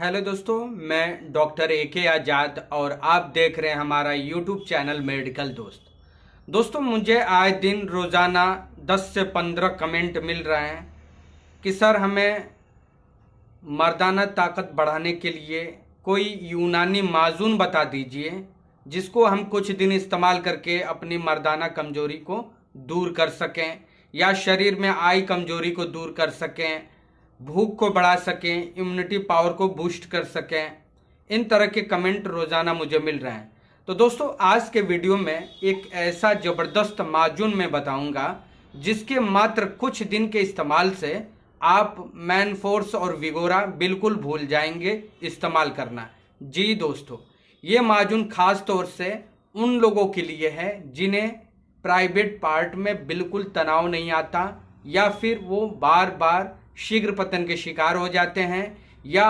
hello दोस्तों मैं doctor A के आज़ाद और आप देख रहे हैं हमारा यूट्यूब चैनल मेडिकल दोस्त दोस्तों मुझे आए दिन रोज़ाना 10 से 15 कमेंट मिल रहे हैं कि सर हमें मर्दाना ताकत बढ़ाने के लिए कोई यूनानी माजून बता दीजिए जिसको हम कुछ दिन इस्तेमाल करके अपनी मर्दाना कमजोरी को दूर कर सकें या शरीर में आई कमजोरी को दूर कर सकें भूख को बढ़ा सकें इम्यूनिटी पावर को बूस्ट कर सकें इन तरह के कमेंट रोज़ाना मुझे मिल रहे हैं तो दोस्तों आज के वीडियो में एक ऐसा ज़बरदस्त माजून मैं बताऊंगा जिसके मात्र कुछ दिन के इस्तेमाल से आप मैन फोर्स और विगोरा बिल्कुल भूल जाएंगे इस्तेमाल करना जी दोस्तों ये माजून ख़ास तौर से उन लोगों के लिए है जिन्हें प्राइवेट पार्ट में बिल्कुल तनाव नहीं आता या फिर वो बार बार शीघ्र पतन के शिकार हो जाते हैं या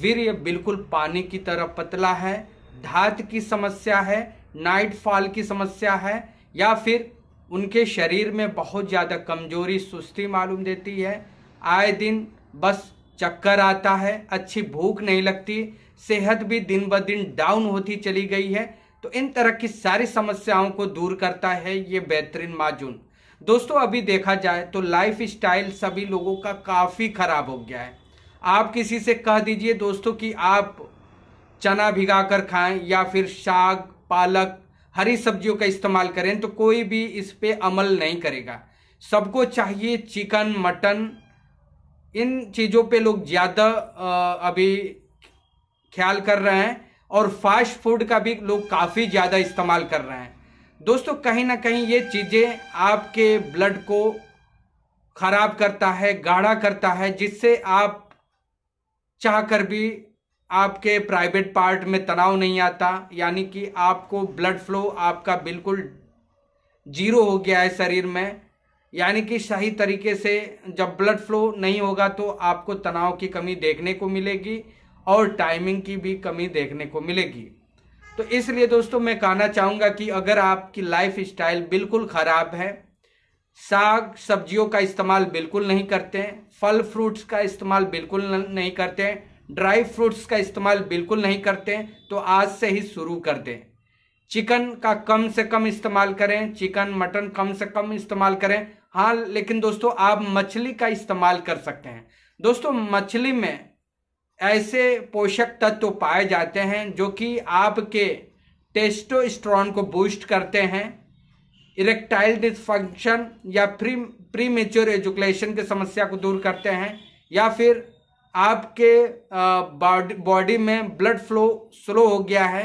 वीर्य बिल्कुल पानी की तरह पतला है धात की समस्या है नाइट फॉल की समस्या है या फिर उनके शरीर में बहुत ज़्यादा कमजोरी सुस्ती मालूम देती है आए दिन बस चक्कर आता है अच्छी भूख नहीं लगती सेहत भी दिन ब दिन डाउन होती चली गई है तो इन तरह की सारी समस्याओं को दूर करता है ये बेहतरीन माजून दोस्तों अभी देखा जाए तो लाइफ स्टाइल सभी लोगों का काफ़ी खराब हो गया है आप किसी से कह दीजिए दोस्तों कि आप चना भिगा कर खाएं या फिर साग पालक हरी सब्जियों का इस्तेमाल करें तो कोई भी इस पर अमल नहीं करेगा सबको चाहिए चिकन मटन इन चीज़ों पे लोग ज़्यादा अभी ख्याल कर रहे हैं और फास्ट फूड का भी लोग काफ़ी ज़्यादा इस्तेमाल कर रहे हैं दोस्तों कहीं ना कहीं ये चीज़ें आपके ब्लड को ख़राब करता है गाढ़ा करता है जिससे आप चाह कर भी आपके प्राइवेट पार्ट में तनाव नहीं आता यानी कि आपको ब्लड फ्लो आपका बिल्कुल जीरो हो गया है शरीर में यानी कि सही तरीके से जब ब्लड फ्लो नहीं होगा तो आपको तनाव की कमी देखने को मिलेगी और टाइमिंग की भी कमी देखने को मिलेगी तो इसलिए दोस्तों मैं कहना चाहूँगा कि अगर आपकी लाइफ स्टाइल बिल्कुल ख़राब है साग सब्जियों का इस्तेमाल बिल्कुल नहीं करते हैं फल फ्रूट्स का इस्तेमाल बिल्कुल नहीं करते हैं ड्राई फ्रूट्स का इस्तेमाल बिल्कुल नहीं करते हैं तो आज से ही शुरू कर दें चिकन का कम से कम इस्तेमाल करें चिकन मटन कम से कम इस्तेमाल करें हाँ लेकिन दोस्तों आप मछली का इस्तेमाल कर सकते हैं दोस्तों मछली में ऐसे पोषक तत्व पाए जाते हैं जो कि आपके टेस्टोस्टेरोन को बूस्ट करते हैं इरेक्टाइल डिसफंक्शन या प्री प्री मेच्योर एजुकेशन की समस्या को दूर करते हैं या फिर आपके बॉडी बॉडी में ब्लड फ्लो स्लो हो गया है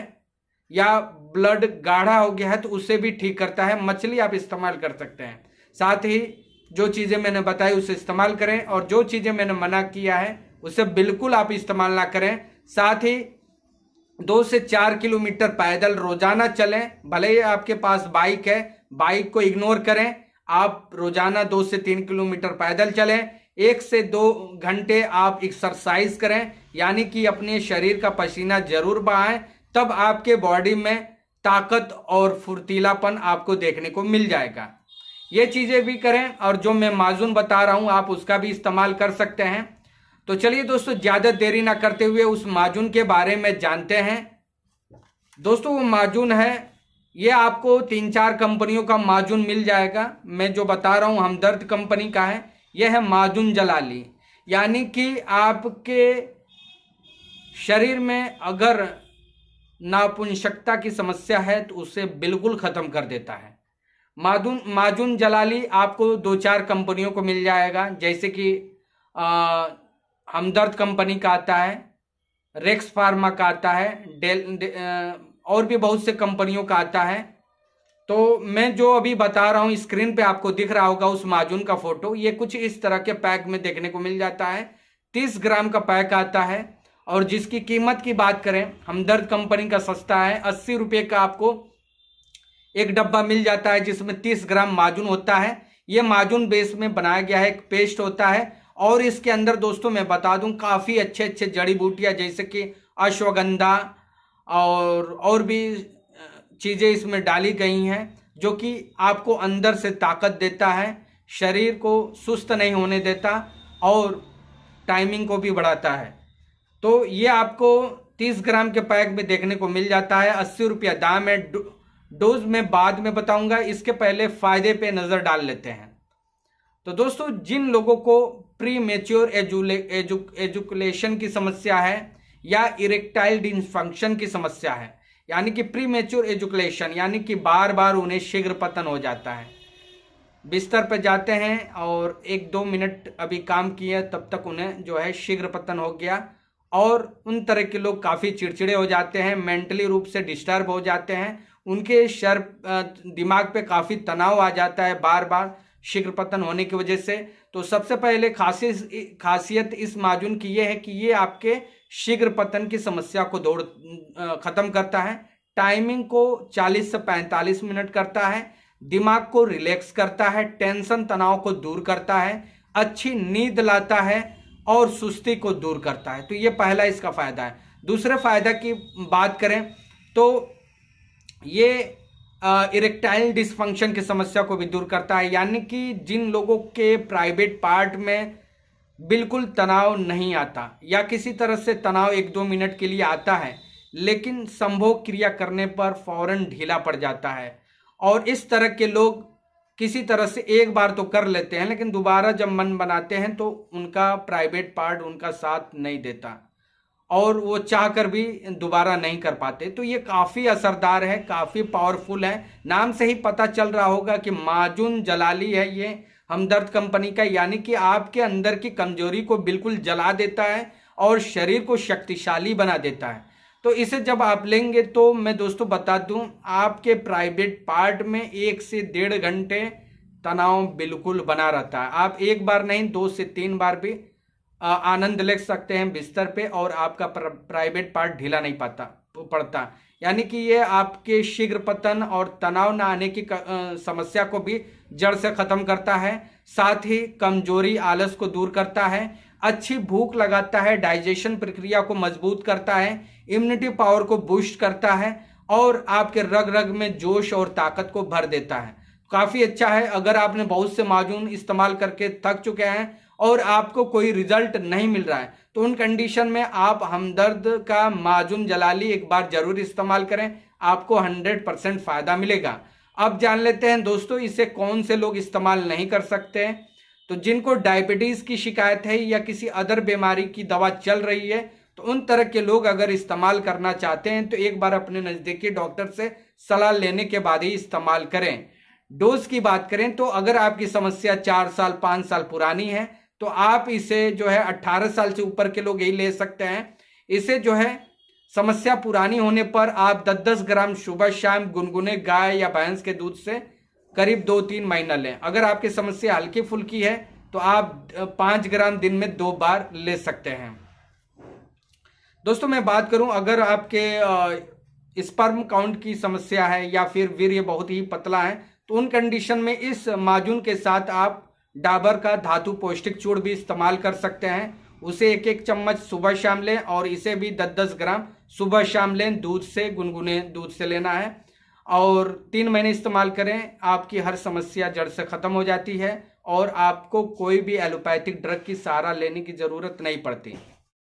या ब्लड गाढ़ा हो गया है तो उसे भी ठीक करता है मछली आप इस्तेमाल कर सकते हैं साथ ही जो चीज़ें मैंने बताई उसे इस्तेमाल करें और जो चीज़ें मैंने मना किया है उसे बिल्कुल आप इस्तेमाल ना करें साथ ही दो से चार किलोमीटर पैदल रोजाना चलें भले ही आपके पास बाइक है बाइक को इग्नोर करें आप रोजाना दो से तीन किलोमीटर पैदल चलें एक से दो घंटे आप एक्सरसाइज करें यानी कि अपने शरीर का पसीना जरूर बहाएं तब आपके बॉडी में ताकत और फुर्तीलापन आपको देखने को मिल जाएगा ये चीज़ें भी करें और जो मैं माजून बता रहा हूँ आप उसका भी इस्तेमाल कर सकते हैं तो चलिए दोस्तों ज्यादा देरी ना करते हुए उस माजून के बारे में जानते हैं दोस्तों वो माजून है ये आपको तीन चार कंपनियों का माजून मिल जाएगा मैं जो बता रहा हूँ हमदर्द कंपनी का है यह है माजून जलाली यानी कि आपके शरीर में अगर नापुंसकता की समस्या है तो उसे बिल्कुल ख़त्म कर देता है माजून माजून जलाली आपको दो चार कंपनियों को मिल जाएगा जैसे कि आ, हमदर्द कंपनी का आता है रेक्स फार्मा का आता है डेल दे, और भी बहुत से कंपनियों का आता है तो मैं जो अभी बता रहा हूँ स्क्रीन पे आपको दिख रहा होगा उस माजून का फोटो ये कुछ इस तरह के पैक में देखने को मिल जाता है तीस ग्राम का पैक आता है और जिसकी कीमत की बात करें हमदर्द कंपनी का सस्ता है अस्सी रुपये का आपको एक डब्बा मिल जाता है जिसमें तीस ग्राम माजून होता है ये माजून बेस में बनाया गया है एक पेस्ट होता है और इसके अंदर दोस्तों मैं बता दूं काफ़ी अच्छे अच्छे जड़ी बूटियां जैसे कि अश्वगंधा और और भी चीज़ें इसमें डाली गई हैं जो कि आपको अंदर से ताकत देता है शरीर को सुस्त नहीं होने देता और टाइमिंग को भी बढ़ाता है तो ये आपको 30 ग्राम के पैक में देखने को मिल जाता है अस्सी रुपया दाम है डोज में बाद में बताऊंगा इसके पहले फ़ायदे पे नज़र डाल लेते हैं तो दोस्तों जिन लोगों को प्री मेच्योर एजुकेशन की समस्या है या इरेक्टाइल डिसफंक्शन की समस्या है यानी कि प्री मेच्योर एजुकेशन यानी कि बार बार उन्हें शीघ्र पतन हो जाता है बिस्तर पर जाते हैं और एक दो मिनट अभी काम किए तब तक उन्हें जो है शीघ्र पतन हो गया और उन तरह के लोग काफ़ी चिड़चिड़े हो जाते हैं मेंटली रूप से डिस्टर्ब हो जाते हैं उनके शर दिमाग पे काफ़ी तनाव आ जाता है बार बार शीघ्र पतन होने की वजह से तो सबसे पहले खासी खासियत इस माजून की यह है कि ये आपके शीघ्र पतन की समस्या को दौड़ खत्म करता है टाइमिंग को 40 से 45 मिनट करता है दिमाग को रिलैक्स करता है टेंशन तनाव को दूर करता है अच्छी नींद लाता है और सुस्ती को दूर करता है तो ये पहला इसका फायदा है दूसरे फायदा की बात करें तो ये इरेक्टाइल डिसफंक्शन की समस्या को भी दूर करता है यानी कि जिन लोगों के प्राइवेट पार्ट में बिल्कुल तनाव नहीं आता या किसी तरह से तनाव एक दो मिनट के लिए आता है लेकिन संभोग क्रिया करने पर फौरन ढीला पड़ जाता है और इस तरह के लोग किसी तरह से एक बार तो कर लेते हैं लेकिन दोबारा जब मन बनाते हैं तो उनका प्राइवेट पार्ट उनका साथ नहीं देता और वो चाह कर भी दोबारा नहीं कर पाते तो ये काफ़ी असरदार है काफ़ी पावरफुल है नाम से ही पता चल रहा होगा कि माजुन जलाली है ये हमदर्द कंपनी का यानी कि आपके अंदर की कमजोरी को बिल्कुल जला देता है और शरीर को शक्तिशाली बना देता है तो इसे जब आप लेंगे तो मैं दोस्तों बता दूं आपके प्राइवेट पार्ट में एक से डेढ़ घंटे तनाव बिल्कुल बना रहता है आप एक बार नहीं दो से तीन बार भी आनंद ले सकते हैं बिस्तर पे और आपका प्राइवेट पार्ट ढीला नहीं पाता पड़ता यानी कि ये आपके शीघ्र पतन और तनाव न आने की समस्या को भी जड़ से खत्म करता है साथ ही कमजोरी आलस को दूर करता है अच्छी भूख लगाता है डाइजेशन प्रक्रिया को मजबूत करता है इम्यूनिटी पावर को बूस्ट करता है और आपके रग रग में जोश और ताकत को भर देता है काफ़ी अच्छा है अगर आपने बहुत से माजून इस्तेमाल करके थक चुके हैं और आपको कोई रिजल्ट नहीं मिल रहा है तो उन कंडीशन में आप हमदर्द का माजूम जलाली एक बार जरूर इस्तेमाल करें आपको 100 परसेंट फायदा मिलेगा अब जान लेते हैं दोस्तों इसे कौन से लोग इस्तेमाल नहीं कर सकते हैं तो जिनको डायबिटीज की शिकायत है या किसी अदर बीमारी की दवा चल रही है तो उन तरह के लोग अगर इस्तेमाल करना चाहते हैं तो एक बार अपने नज़दीकी डॉक्टर से सलाह लेने के बाद ही इस्तेमाल करें डोज की बात करें तो अगर आपकी समस्या चार साल पांच साल पुरानी है तो आप इसे जो है 18 साल से ऊपर के लोग यही ले सकते हैं इसे जो है समस्या पुरानी होने पर आप 10-10 ग्राम सुबह शाम गुनगुने गाय या भैंस के दूध से करीब दो तीन महीना लें अगर आपकी समस्या हल्की फुल्की है तो आप पांच ग्राम दिन में दो बार ले सकते हैं दोस्तों मैं बात करूं अगर आपके स्पर्म काउंट की समस्या है या फिर वीर्य बहुत ही पतला है तो उन कंडीशन में इस माजून के साथ आप डाबर का धातु पौष्टिक चूर्ण भी इस्तेमाल कर सकते हैं उसे एक एक चम्मच सुबह शाम लें और इसे भी दस दस ग्राम सुबह शाम लें दूध से गुनगुने दूध से लेना है और तीन महीने इस्तेमाल करें आपकी हर समस्या जड़ से ख़त्म हो जाती है और आपको कोई भी एलोपैथिक ड्रग की सहारा लेने की ज़रूरत नहीं पड़ती